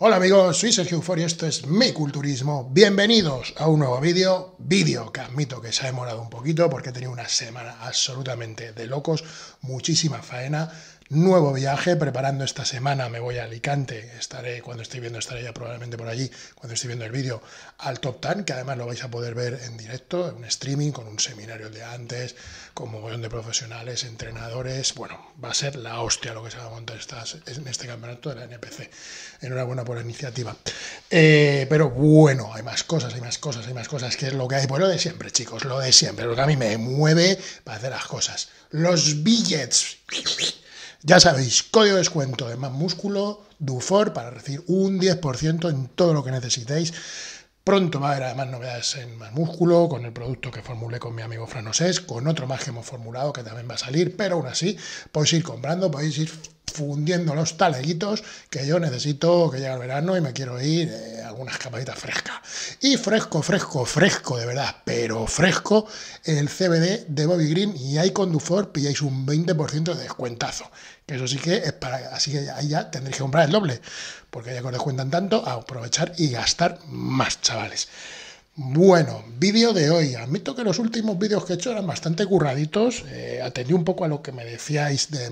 Hola amigos, soy Sergio y esto es Mi Culturismo. Bienvenidos a un nuevo vídeo, vídeo que admito que se ha demorado un poquito porque he tenido una semana absolutamente de locos, muchísima faena, nuevo viaje preparando esta semana. Me voy a Alicante. Estaré, cuando estoy viendo, estaré ya probablemente por allí, cuando estoy viendo el vídeo, al Top Tan, que además lo vais a poder ver en directo, en streaming, con un seminario de antes, con montón de profesionales, entrenadores. Bueno, va a ser la hostia lo que se va a montar en este campeonato de la NPC. Enhorabuena por la iniciativa. Eh, pero bueno, hay más cosas, hay más cosas, hay más cosas, que es lo que hay. Pues lo de siempre, chicos, lo de siempre, lo que a mí me mueve para hacer las cosas. Los billets. Ya sabéis, código de descuento de Más Músculo, Dufor, para recibir un 10% en todo lo que necesitéis. Pronto va a haber además novedades en Más Músculo, con el producto que formulé con mi amigo Franosés, con otro más que hemos formulado que también va a salir, pero aún así podéis ir comprando, podéis ir fundiendo los taleguitos que yo necesito que llegue el verano y me quiero ir eh, algunas algunas fresca. Y fresco, fresco, fresco de verdad, pero fresco el CBD de Bobby Green y hay Dufour pilláis un 20% de descuentazo. Que eso sí que es para, así que ahí ya tendréis que comprar el doble, porque ya que os descuentan tanto, a aprovechar y gastar más, chavales. Bueno, vídeo de hoy. Admito que los últimos vídeos que he hecho eran bastante curraditos. Eh, atendí un poco a lo que me decíais de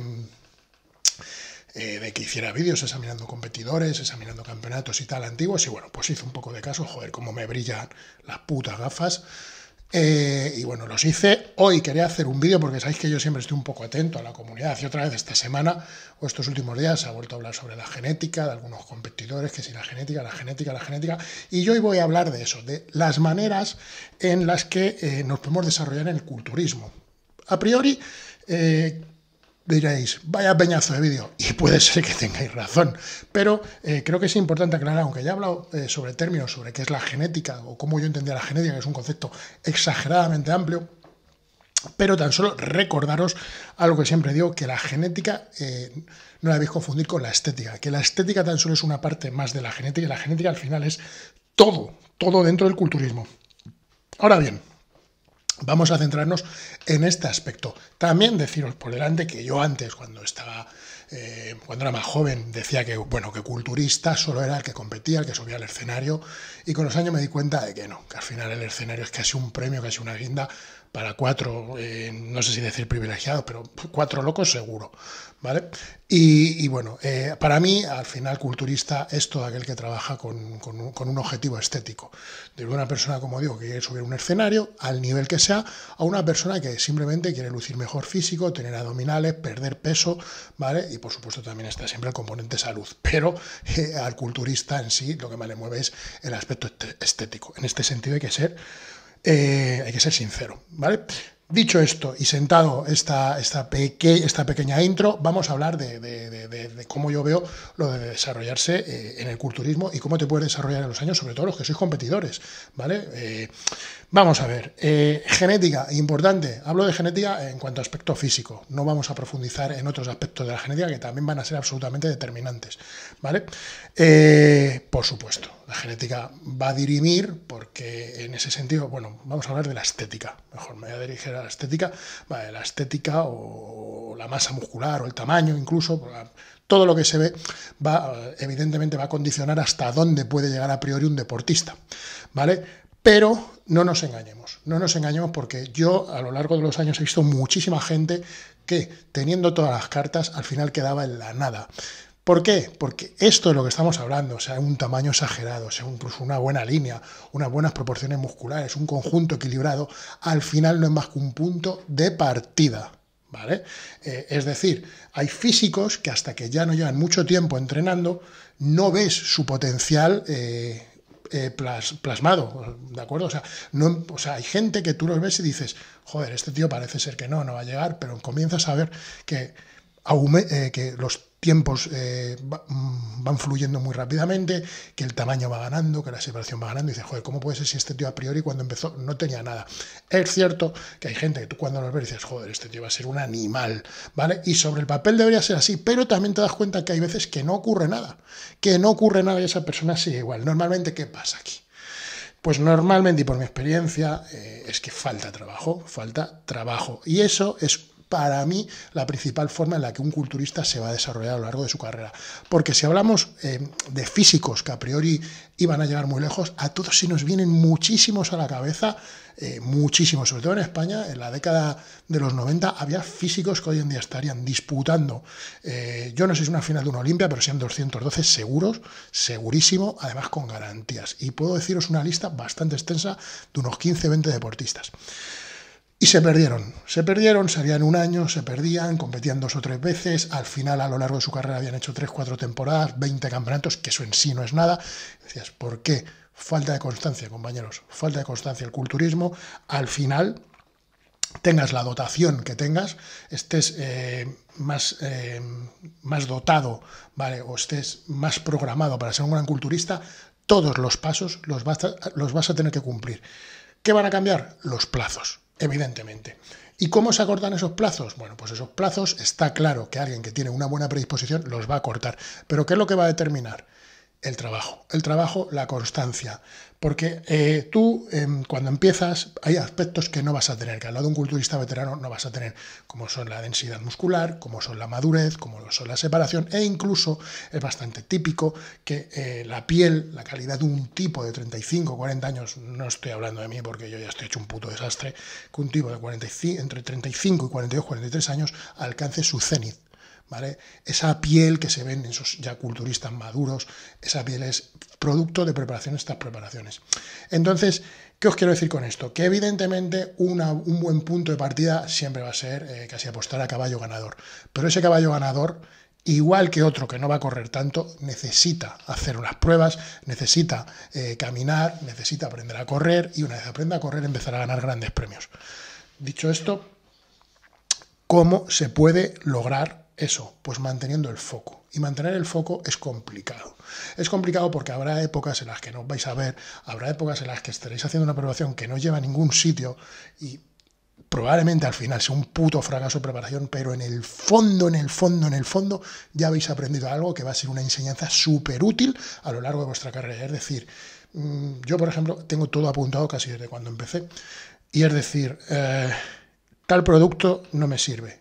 eh, de que hiciera vídeos examinando competidores, examinando campeonatos y tal antiguos, y bueno, pues hice un poco de caso, joder, cómo me brillan las putas gafas. Eh, y bueno, los hice. Hoy quería hacer un vídeo porque sabéis que yo siempre estoy un poco atento a la comunidad. Y otra vez esta semana o estos últimos días se ha vuelto a hablar sobre la genética, de algunos competidores, que si la genética, la genética, la genética. Y yo hoy voy a hablar de eso, de las maneras en las que eh, nos podemos desarrollar en el culturismo. A priori, diréis, vaya peñazo de vídeo, y puede ser que tengáis razón, pero eh, creo que es importante aclarar, aunque ya he hablado eh, sobre términos, sobre qué es la genética o cómo yo entendía la genética, que es un concepto exageradamente amplio, pero tan solo recordaros algo que siempre digo, que la genética eh, no la debéis confundir con la estética, que la estética tan solo es una parte más de la genética y la genética al final es todo, todo dentro del culturismo. Ahora bien, Vamos a centrarnos en este aspecto. También deciros por delante que yo antes, cuando estaba, eh, cuando era más joven, decía que, bueno, que culturista solo era el que competía, el que subía al escenario, y con los años me di cuenta de que no, que al final el escenario es casi un premio, casi una guinda para cuatro, eh, no sé si decir privilegiados, pero cuatro locos seguro, ¿vale? Y, bueno, eh, para mí, al final, culturista es todo aquel que trabaja con, un, objetivo estético. De una persona, como digo, que quiere subir un escenario, al nivel que sea, a una persona que simplemente quiere lucir mejor físico, tener abdominales, perder peso, ¿vale? Y por supuesto también está siempre el componente salud. Pero eh, al culturista en sí, lo que más le mueve es el aspecto este, estético. En este sentido hay que ser eh, hay que ser sincero, ¿vale? Dicho esto y sentado esta, esta, pequeña intro, vamos a hablar de, cómo yo veo lo de desarrollarse eh, en el culturismo y cómo te puedes desarrollar en los años, sobre todo los que sois competidores, ¿vale? Eh, vamos a ver, genética, importante, hablo de genética en cuanto a aspecto físico, no vamos a profundizar en otros aspectos de la genética que también van a ser absolutamente determinantes, ¿vale? por supuesto, la genética va a dirimir, porque en ese sentido, bueno, vamos a hablar de la estética, mejor me voy a dirigir a la estética, la estética o la masa muscular o el tamaño incluso, todo lo que se ve va, evidentemente va a condicionar hasta dónde puede llegar a priori un deportista, ¿vale? Pero no nos engañemos, no nos engañemos porque yo a lo largo de los años he visto muchísima gente que teniendo todas las cartas al final quedaba en la nada. ¿Por qué? Porque esto de lo que estamos hablando, o sea, un tamaño exagerado, o sea, incluso pues, una buena línea, unas buenas proporciones musculares, un conjunto equilibrado, al final no es más que un punto de partida. ¿Vale? Eh, es decir, hay físicos que hasta que ya no llevan mucho tiempo entrenando, no ves su potencial eh, eh, plasmado, ¿de acuerdo? O sea, no, sea, hay gente que tú los ves y dices, joder, este tío parece ser que no, no va a llegar, pero comienzas a ver que, que los tiempos eh, mm, van fluyendo muy rápidamente, que el tamaño va ganando, que la separación va ganando, y dices, joder, ¿cómo puede ser si este tío a priori cuando empezó no tenía nada? Es cierto que hay gente que tú cuando lo ves dices, joder, este tío va a ser un animal, ¿vale? Y sobre el papel debería ser así, pero también te das cuenta que hay veces que no ocurre nada, que no ocurre nada y esa persona sigue igual. Normalmente, ¿qué pasa aquí? Pues normalmente, y por mi experiencia, eh, es que falta trabajo, falta trabajo. Y eso es para mí, la principal forma en la que un culturista se va a desarrollar a lo largo de su carrera. Porque si hablamos eh, de físicos que a priori iban a llegar muy lejos, a todos sí nos vienen muchísimos a la cabeza, eh, muchísimos, sobre todo en España, en la década de los 90 había físicos que hoy en día estarían disputando, eh, yo no sé si una final de una Olimpia, pero sean 212 seguros, segurísimo, además con garantías. Y puedo deciros una lista bastante extensa de unos 15-20 deportistas. Y se perdieron, se perdieron, salían un año, se perdían, competían dos o tres veces, al final a lo largo de su carrera habían hecho tres, cuatro temporadas, 20 campeonatos, que eso en sí no es nada. Decías, ¿por qué? Falta de constancia, compañeros, falta de constancia. El culturismo, al final, tengas la dotación que tengas, estés eh, más, eh, más dotado, ¿vale? O estés más programado para ser un gran culturista, todos los pasos los los vas a tener que cumplir. ¿Qué van a cambiar? Los plazos evidentemente. ¿Y cómo se acortan esos plazos? Bueno, pues esos plazos está claro que alguien que tiene una buena predisposición los va a cortar. Pero ¿qué es lo que va a determinar? el trabajo. El trabajo, la constancia. Porque eh, tú, em, cuando empiezas, hay aspectos que no vas a tener, que al lado de un culturista veterano no vas a tener, como son la densidad muscular, como son la madurez, como son la separación, e incluso es bastante típico que eh, la piel, la calidad de un tipo de 35, 40 años, no estoy hablando de mí porque yo ya estoy hecho un puto desastre, que un tipo de 45, entre 35 y 42, 43 años alcance su cenit esa piel que se ven en esos ya culturistas maduros, esa piel es producto de preparación, estas preparaciones. Entonces, ¿qué os quiero decir con esto? Que evidentemente un buen punto de partida siempre va a ser eh, casi apostar a caballo ganador, pero ese caballo ganador igual que otro que no va a correr tanto, necesita hacer unas pruebas, necesita eh, caminar, necesita aprender a correr y una vez aprenda a correr empezará a ganar grandes premios. Dicho esto, ¿cómo se puede lograr eso, pues manteniendo el foco. Y mantener el foco es complicado. Es complicado porque habrá épocas en las que no vais a ver, habrá épocas en las que estaréis haciendo una preparación que no lleva a ningún sitio y probablemente al final sea un puto fracaso de preparación, pero en el fondo, en el fondo, en el fondo, ya habéis aprendido algo que va a ser una enseñanza súper útil a lo largo de vuestra carrera. Es decir, mm, yo, por ejemplo, tengo todo apuntado casi desde cuando empecé. Y es decir, eh, tal producto no me sirve,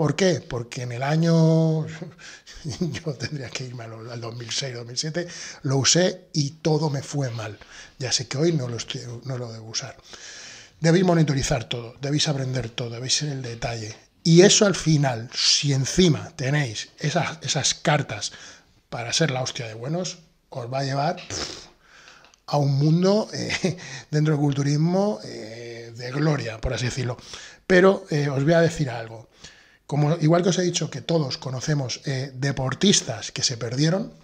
¿Por qué? Porque en el año, yo tendría que irme al 2006, 2007, lo usé y todo me fue mal. Ya sé que hoy no lo, no debo usar. Debéis monitorizar todo, debéis aprender todo, debéis ser el detalle. Y eso al final, si encima tenéis esas, esas cartas para ser la hostia de buenos, os va a llevar a un mundo eh, dentro del culturismo eh, de gloria, por así decirlo. Pero eh, os voy a decir algo. Como, igual que os he dicho que todos conocemos eh, deportistas que se perdieron,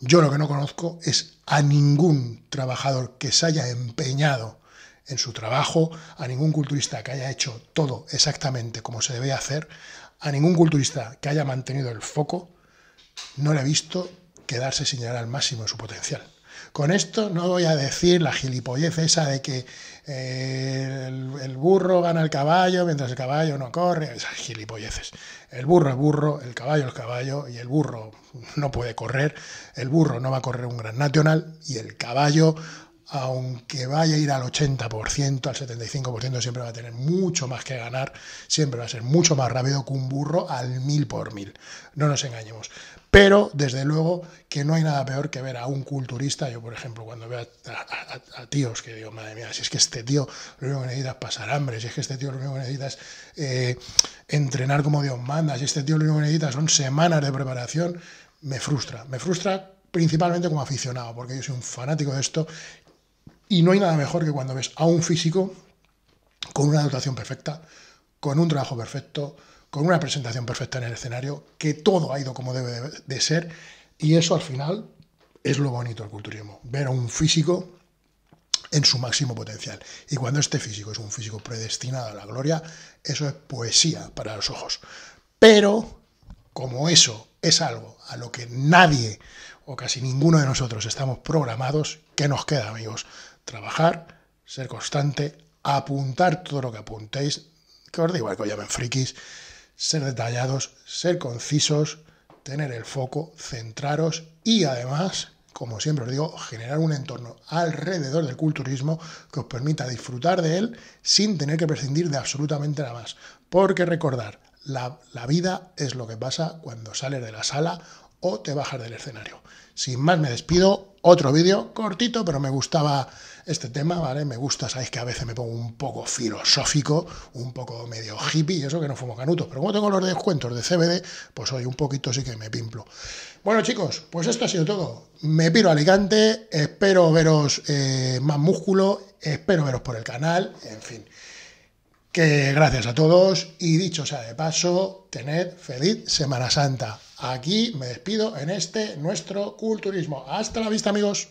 yo lo que no conozco es a ningún trabajador que se haya empeñado en su trabajo, a ningún culturista que haya hecho todo exactamente como se debe hacer, a ningún culturista que haya mantenido el foco, no le he visto quedarse sin al máximo de su potencial. Con esto no voy a decir la gilipollez esa de que eh, el, burro gana al caballo mientras el caballo no corre, esas gilipolleces. El burro es burro, el caballo es caballo y el burro no puede correr, el burro no va a correr un gran nacional y el caballo aunque vaya a ir al 80%, al 75%, siempre va a tener mucho más que ganar, siempre va a ser mucho más rápido que un burro al mil por mil. No nos engañemos pero desde luego que no hay nada peor que ver a un culturista, yo por ejemplo cuando veo a, tíos que digo, madre mía, si es que este tío lo único que necesita es pasar hambre, si es que este tío lo único que necesita es eh, entrenar como Dios manda, si este tío lo único que necesita son semanas de preparación, me frustra, me frustra principalmente como aficionado, porque yo soy un fanático de esto y no hay nada mejor que cuando ves a un físico con una dotación perfecta, con un trabajo perfecto, con una presentación perfecta en el escenario, que todo ha ido como debe de, ser, y eso al final es lo bonito del culturismo, ver a un físico en su máximo potencial. Y cuando este físico es un físico predestinado a la gloria, eso es poesía para los ojos. Pero, como eso es algo a lo que nadie o casi ninguno de nosotros estamos programados, ¿qué nos queda, amigos? Trabajar, ser constante, apuntar todo lo que apuntéis, que os da igual que os llamen frikis, ser detallados, ser concisos, tener el foco, centraros y además, como siempre os digo, generar un entorno alrededor del culturismo que os permita disfrutar de él sin tener que prescindir de absolutamente nada más. Porque recordar, la, la vida es lo que pasa cuando sales de la sala o te bajas del escenario. Sin más me despido, otro vídeo cortito, pero me gustaba este tema, ¿vale? Me gusta, sabéis que a veces me pongo un poco filosófico, un poco medio hippie, y eso que no fumo canutos, pero como tengo los descuentos de CBD, pues hoy un poquito sí que me pimplo. Bueno chicos, pues esto ha sido todo. Me piro a Alicante, espero veros eh, más músculo, espero veros por el canal, en fin. Que gracias a todos y dicho sea de paso, tened feliz Semana Santa. Aquí me despido en este nuestro culturismo. Hasta la vista amigos.